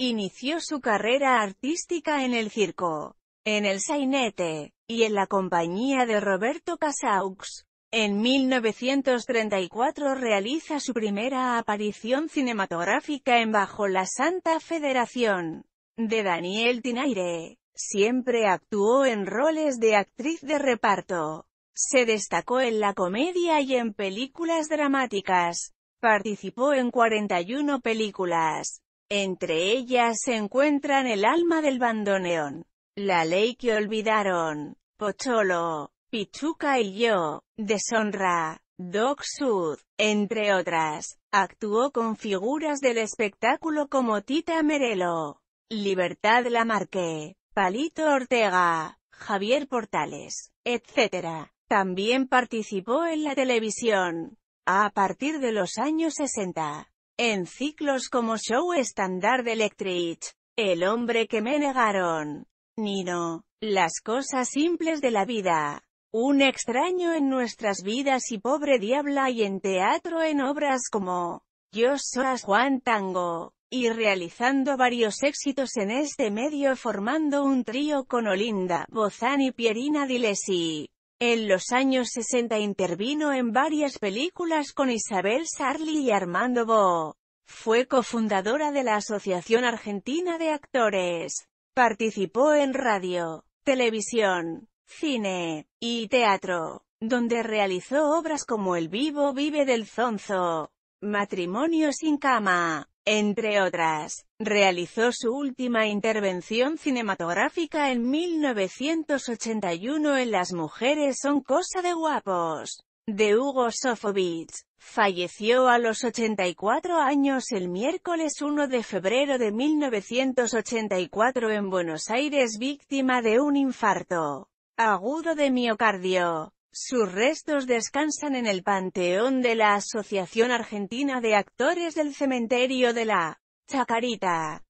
Inició su carrera artística en el circo, en el sainete, y en la compañía de Roberto Casaux. En 1934 realiza su primera aparición cinematográfica en Bajo la Santa Federación, de Daniel Tinaire. Siempre actuó en roles de actriz de reparto. Se destacó en la comedia y en películas dramáticas. Participó en 41 películas. Entre ellas se encuentran el alma del bandoneón, la ley que olvidaron, Pocholo, Pichuca y yo, Deshonra, Doc Sud, entre otras. Actuó con figuras del espectáculo como Tita Merelo, Libertad Lamarque, Palito Ortega, Javier Portales, etc. También participó en la televisión, a partir de los años 60 en ciclos como Show Standard Electric, El hombre que me negaron, Nino, Las cosas simples de la vida, Un extraño en nuestras vidas y Pobre Diabla y en teatro en obras como Yo soy Juan Tango, y realizando varios éxitos en este medio formando un trío con Olinda, Bozán y Pierina Dilesi. En los años 60 intervino en varias películas con Isabel Sarli y Armando Bo. Fue cofundadora de la Asociación Argentina de Actores. Participó en radio, televisión, cine y teatro, donde realizó obras como El vivo vive del zonzo, Matrimonio sin cama, entre otras, realizó su última intervención cinematográfica en 1981 en Las mujeres son cosa de guapos, de Hugo Sofovich. Falleció a los 84 años el miércoles 1 de febrero de 1984 en Buenos Aires víctima de un infarto agudo de miocardio. Sus restos descansan en el Panteón de la Asociación Argentina de Actores del Cementerio de la Chacarita.